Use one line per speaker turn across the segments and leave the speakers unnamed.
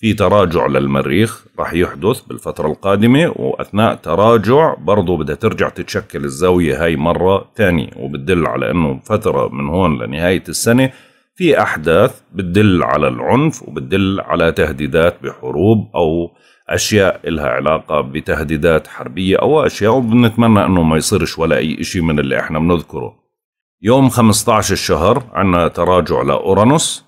في تراجع للمريخ راح يحدث بالفترة القادمة وأثناء تراجع برضو بدها ترجع تتشكل الزاوية هاي مرة تانية وبتدل على أنه فترة من هون لنهاية السنة في أحداث بتدل على العنف وبتدل على تهديدات بحروب أو أشياء إلها علاقة بتهديدات حربية أو أشياء وبنتمنى أنه ما يصيرش ولا أي إشي من اللي إحنا بنذكره يوم 15 الشهر عنا تراجع لأورانوس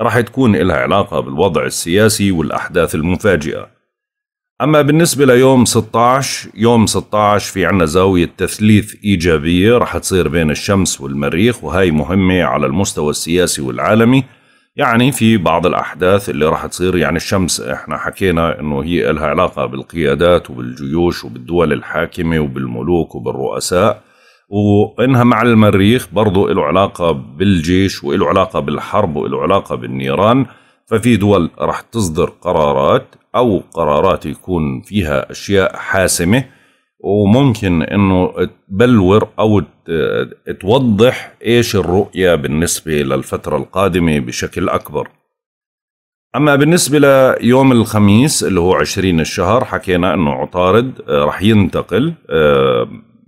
راح تكون إلها علاقة بالوضع السياسي والأحداث المفاجئة أما بالنسبة ليوم 16 يوم 16 في عنا زاوية تثليث إيجابية رح تصير بين الشمس والمريخ وهي مهمة على المستوى السياسي والعالمي يعني في بعض الأحداث اللي رح تصير يعني الشمس إحنا حكينا إنه هي إلها علاقة بالقيادات وبالجيوش وبالدول الحاكمة وبالملوك وبالرؤساء وانها مع المريخ برضو له علاقة بالجيش وله علاقة بالحرب وله علاقة بالنيران ففي دول رح تصدر قرارات او قرارات يكون فيها اشياء حاسمة وممكن انه تبلور او توضح ايش الرؤية بالنسبة للفترة القادمة بشكل اكبر أما بالنسبة ليوم الخميس اللي هو عشرين الشهر حكينا أنه عطارد آه، رح ينتقل آه،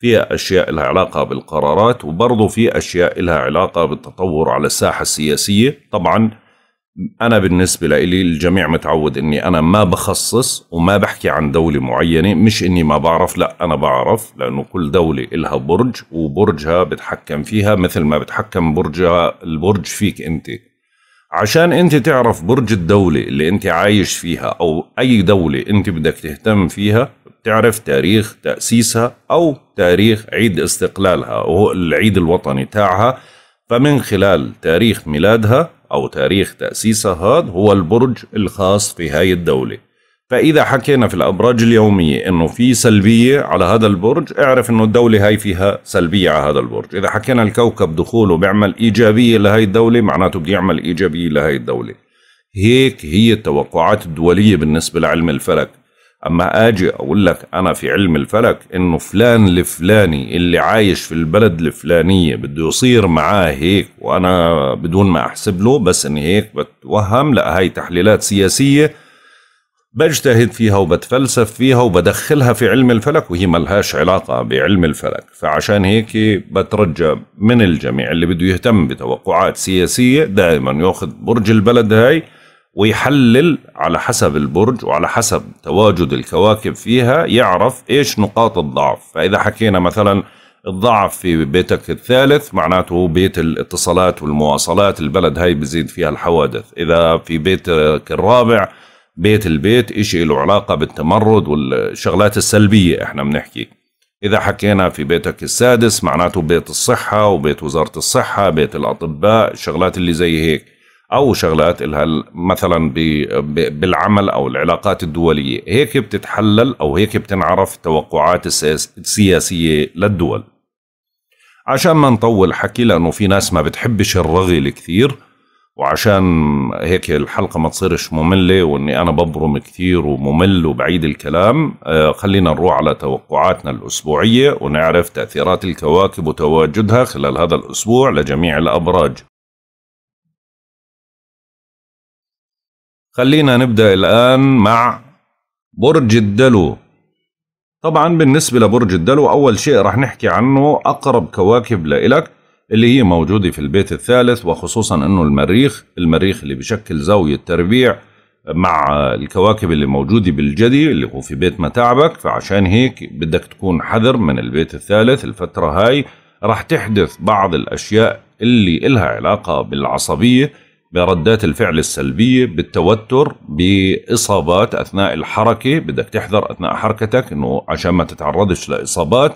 فيها أشياء لها علاقة بالقرارات وبرضه في أشياء لها علاقة بالتطور على الساحة السياسية طبعا أنا بالنسبة لي الجميع متعود أني أنا ما بخصص وما بحكي عن دولة معينة مش أني ما بعرف لا أنا بعرف لأنه كل دولة إلها برج وبرجها بتحكم فيها مثل ما بتحكم برجها البرج فيك أنت عشان أنت تعرف برج الدولة اللي أنت عايش فيها أو أي دولة أنت بدك تهتم فيها تعرف تاريخ تأسيسها أو تاريخ عيد استقلالها وهو العيد الوطني تاعها فمن خلال تاريخ ميلادها أو تاريخ تأسيسها هذا هو البرج الخاص في هاي الدولة فإذا حكينا في الأبراج اليومية إنه في سلبية على هذا البرج اعرف إنه الدولة هاي فيها سلبية على هذا البرج إذا حكينا الكوكب دخوله بيعمل إيجابية لهاي الدولة معناته بيعمل يعمل إيجابية لهاي الدولة هيك هي التوقعات الدولية بالنسبة لعلم الفلك اما اجي اقول لك انا في علم الفلك انه فلان الفلاني اللي عايش في البلد الفلانيه بده يصير معاه هيك وانا بدون ما احسب له بس اني هيك بتوهم لا هاي تحليلات سياسيه بجتهد فيها وبتفلسف فيها وبدخلها في علم الفلك وهي ملهاش علاقة بعلم الفلك فعشان هيك بترجى من الجميع اللي بده يهتم بتوقعات سياسية دائما ياخذ برج البلد هاي ويحلل على حسب البرج وعلى حسب تواجد الكواكب فيها يعرف ايش نقاط الضعف فاذا حكينا مثلا الضعف في بيتك الثالث معناته بيت الاتصالات والمواصلات البلد هاي بزيد فيها الحوادث إذا في بيتك الرابع بيت البيت إشي له علاقة بالتمرد والشغلات السلبية إحنا بنحكي إذا حكينا في بيتك السادس معناته بيت الصحة وبيت وزارة الصحة بيت الأطباء الشغلات اللي زي هيك او شغلات الها مثلا بالعمل او العلاقات الدوليه هيك بتتحلل او هيك بتنعرف التوقعات السياسيه للدول عشان ما نطول حكي لانه في ناس ما بتحبش الرغي الكثير وعشان هيك الحلقه ما تصيرش ممله واني انا ببرم كثير وممل وبعيد الكلام آه، خلينا نروح على توقعاتنا الاسبوعيه ونعرف تاثيرات الكواكب وتواجدها خلال هذا الاسبوع لجميع الابراج خلينا نبدأ الآن مع برج الدلو طبعا بالنسبة لبرج الدلو أول شيء رح نحكي عنه أقرب كواكب لإلك اللي هي موجودة في البيت الثالث وخصوصا أنه المريخ المريخ اللي بشكل زاوية تربيع مع الكواكب اللي موجودة بالجدي اللي هو في بيت متاعبك فعشان هيك بدك تكون حذر من البيت الثالث الفترة هاي رح تحدث بعض الأشياء اللي إلها علاقة بالعصبية بردات الفعل السلبية بالتوتر بإصابات أثناء الحركة بدك تحذر أثناء حركتك أنه عشان ما تتعرضش لإصابات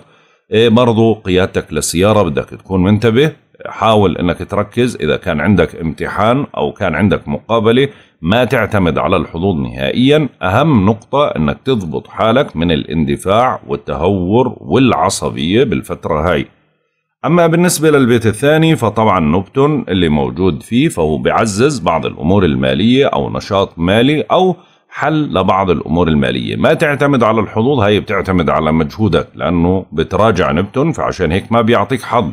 إيه، برضو قيادتك للسيارة بدك تكون منتبه حاول أنك تركز إذا كان عندك امتحان أو كان عندك مقابلة ما تعتمد على الحظوظ نهائيا أهم نقطة أنك تضبط حالك من الاندفاع والتهور والعصبية بالفترة هاي أما بالنسبة للبيت الثاني فطبعا نبتون اللي موجود فيه فهو بيعزز بعض الأمور المالية أو نشاط مالي أو حل لبعض الأمور المالية ما تعتمد على الحظوظ هي بتعتمد على مجهودك لأنه بتراجع نبتون فعشان هيك ما بيعطيك حظ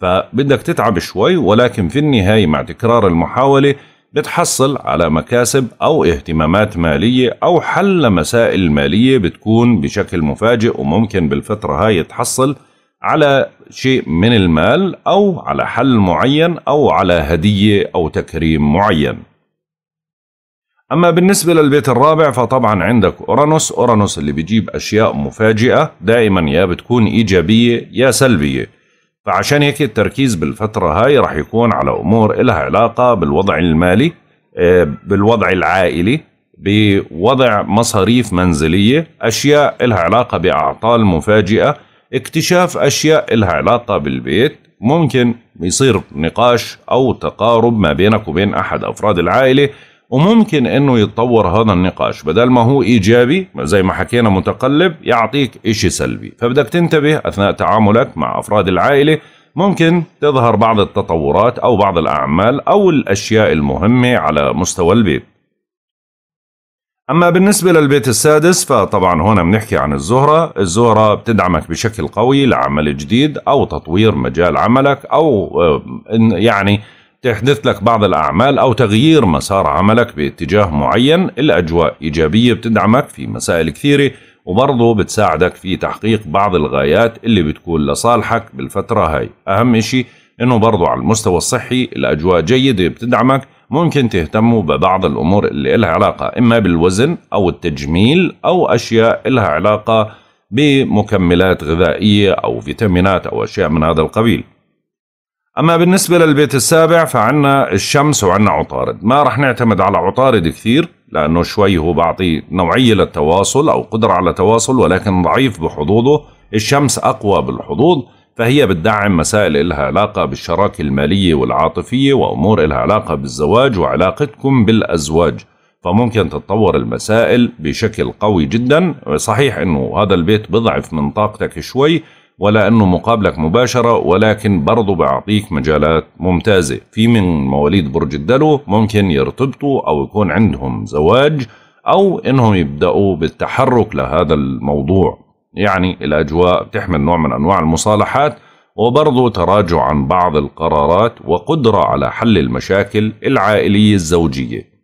فبدك تتعب شوي ولكن في النهاية مع تكرار المحاولة بتحصل على مكاسب أو اهتمامات مالية أو حل لمسائل مالية بتكون بشكل مفاجئ وممكن بالفترة هاي تحصل على شيء من المال أو على حل معين أو على هدية أو تكريم معين أما بالنسبة للبيت الرابع فطبعا عندك أورانوس أورانوس اللي بيجيب أشياء مفاجئة دائما يا بتكون إيجابية يا سلبية فعشان هيك التركيز بالفترة هاي رح يكون على أمور إلها علاقة بالوضع المالي آه، بالوضع العائلي بوضع مصاريف منزلية أشياء إلها علاقة بأعطال مفاجئة اكتشاف اشياء لها علاقه بالبيت ممكن يصير نقاش او تقارب ما بينك وبين احد افراد العائله وممكن انه يتطور هذا النقاش بدل ما هو ايجابي زي ما حكينا متقلب يعطيك اشي سلبي فبدك تنتبه اثناء تعاملك مع افراد العائله ممكن تظهر بعض التطورات او بعض الاعمال او الاشياء المهمه على مستوى البيت أما بالنسبة للبيت السادس فطبعا هنا بنحكي عن الزهرة الزهرة بتدعمك بشكل قوي لعمل جديد أو تطوير مجال عملك أو آه، يعني تحدث لك بعض الأعمال أو تغيير مسار عملك باتجاه معين الأجواء إيجابية بتدعمك في مسائل كثيرة وبرضه بتساعدك في تحقيق بعض الغايات اللي بتكون لصالحك بالفترة هاي أهم إشي أنه برضه على المستوى الصحي الأجواء جيدة بتدعمك ممكن تهتموا ببعض الأمور اللي إلها علاقة إما بالوزن أو التجميل أو أشياء إلها علاقة بمكملات غذائية أو فيتامينات أو أشياء من هذا القبيل أما بالنسبة للبيت السابع فعنا الشمس وعنا عطارد ما رح نعتمد على عطارد كثير لأنه شوي هو بعطي نوعية للتواصل أو قدرة على تواصل ولكن ضعيف بحظوظه الشمس أقوى بالحظوظ فهي بتدعم مسائل إلها علاقة بالشراكة المالية والعاطفية وأمور إلها علاقة بالزواج وعلاقتكم بالأزواج فممكن تتطور المسائل بشكل قوي جدا صحيح أنه هذا البيت بضعف من طاقتك شوي ولا أنه مقابلك مباشرة ولكن برضو بيعطيك مجالات ممتازة في من مواليد برج الدلو ممكن يرتبطوا أو يكون عندهم زواج أو أنهم يبدأوا بالتحرك لهذا الموضوع يعني الأجواء بتحمل نوع من أنواع المصالحات وبرضه تراجع عن بعض القرارات وقدرة على حل المشاكل العائلية الزوجية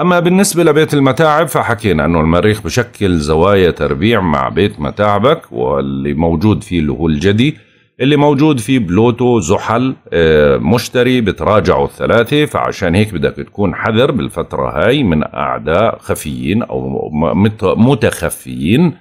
أما بالنسبة لبيت المتاعب فحكينا أنه المريخ بشكل زوايا تربيع مع بيت متاعبك واللي موجود فيه اللي هو الجدي اللي موجود في بلوتو زحل آه، مشتري بتراجعوا الثلاثة فعشان هيك بدك تكون حذر بالفترة هاي من أعداء خفيين أو متخفيين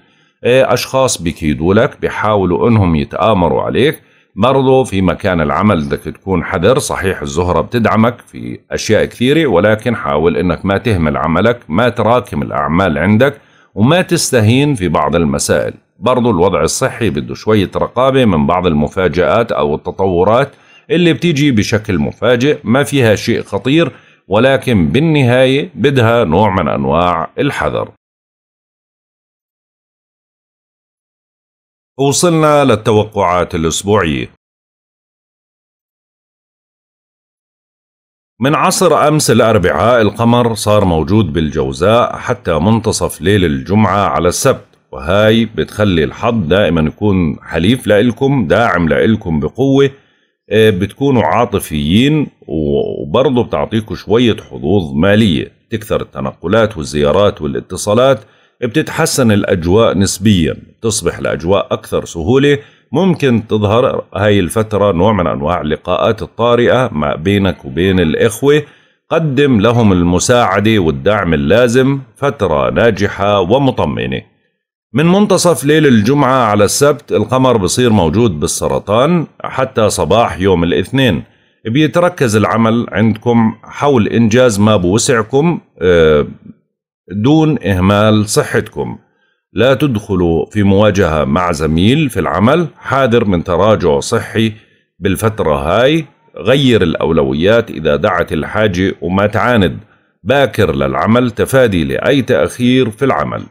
آه، أشخاص بكيدوا لك بيحاولوا أنهم يتآمروا عليك برضو في مكان العمل بدك تكون حذر صحيح الزهرة بتدعمك في أشياء كثيرة ولكن حاول أنك ما تهمل عملك ما تراكم الأعمال عندك وما تستهين في بعض المسائل برضو الوضع الصحي بده شوية رقابة من بعض المفاجآت أو التطورات اللي بتيجي بشكل مفاجئ ما فيها شيء خطير ولكن بالنهاية بدها نوع من أنواع الحذر وصلنا للتوقعات الأسبوعية من عصر أمس الأربعاء القمر صار موجود بالجوزاء حتى منتصف ليل الجمعة على السبت وهاي بتخلي الحظ دائما يكون حليف لإلكم داعم لإلكم بقوة آه، بتكونوا عاطفيين وبرضه بتعطيكم شوية حظوظ مالية تكثر التنقلات والزيارات والاتصالات بتتحسن الأجواء نسبيا تصبح الأجواء أكثر سهولة ممكن تظهر هاي الفترة نوع من أنواع اللقاءات الطارئة ما بينك وبين الإخوة قدم لهم المساعدة والدعم اللازم فترة ناجحة ومطمئنة من منتصف ليل الجمعة على السبت القمر بصير موجود بالسرطان حتى صباح يوم الاثنين بيتركز العمل عندكم حول إنجاز ما بوسعكم آه، دون إهمال صحتكم لا تدخلوا في مواجهة مع زميل في العمل حاذر من تراجع صحي بالفترة هاي غير الأولويات إذا دعت الحاجة وما تعاند باكر للعمل تفادي لأي تأخير في العمل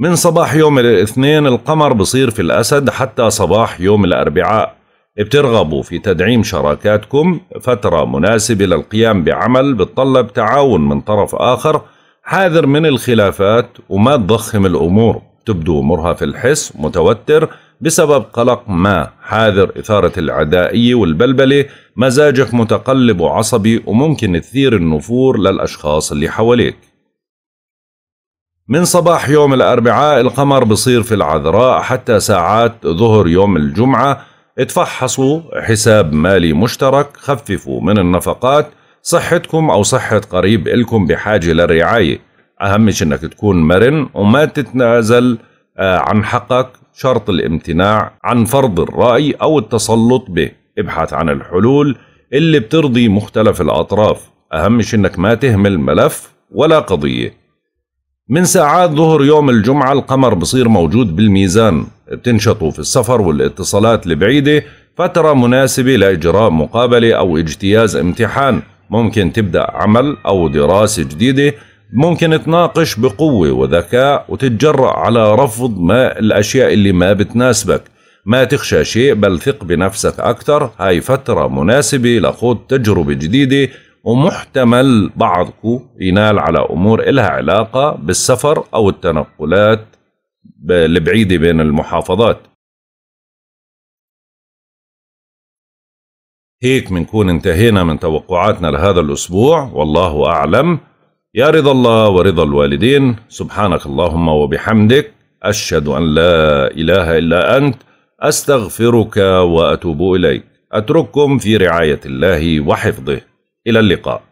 من صباح يوم الاثنين القمر بصير في الأسد حتى صباح يوم الأربعاء بترغبوا في تدعيم شراكاتكم فترة مناسبة للقيام بعمل بتطلب تعاون من طرف آخر حاذر من الخلافات وما تضخم الأمور تبدو مرهف الحس متوتر بسبب قلق ما حاذر إثارة العدائية والبلبلة مزاجك متقلب وعصبي وممكن تثير النفور للأشخاص اللي حواليك من صباح يوم الأربعاء القمر بصير في العذراء حتى ساعات ظهر يوم الجمعة اتفحصوا حساب مالي مشترك خففوا من النفقات صحتكم أو صحة قريب إلكم بحاجة للرعاية أهم شيء أنك تكون مرن وما تتنازل آه، عن حقك شرط الامتناع عن فرض الرأي أو التسلط به ابحث عن الحلول اللي بترضي مختلف الأطراف أهم شيء أنك ما تهمل ملف ولا قضية من ساعات ظهر يوم الجمعة القمر بصير موجود بالميزان بتنشطوا في السفر والاتصالات البعيدة فترة مناسبة لإجراء مقابلة أو اجتياز امتحان ممكن تبدأ عمل أو دراسة جديدة ممكن تناقش بقوة وذكاء وتتجرأ على رفض ما الأشياء اللي ما بتناسبك ما تخشى شيء بل ثق بنفسك أكثر هاي فترة مناسبة لخوض تجربة جديدة ومحتمل بعضكم ينال على أمور إلها علاقة بالسفر أو التنقلات البعيدة بين المحافظات هيك منكون انتهينا من توقعاتنا لهذا الأسبوع والله أعلم يا رضا الله ورضا الوالدين سبحانك اللهم وبحمدك أشهد أن لا إله إلا أنت أستغفرك وأتوب إليك أترككم في رعاية الله وحفظه إلى اللقاء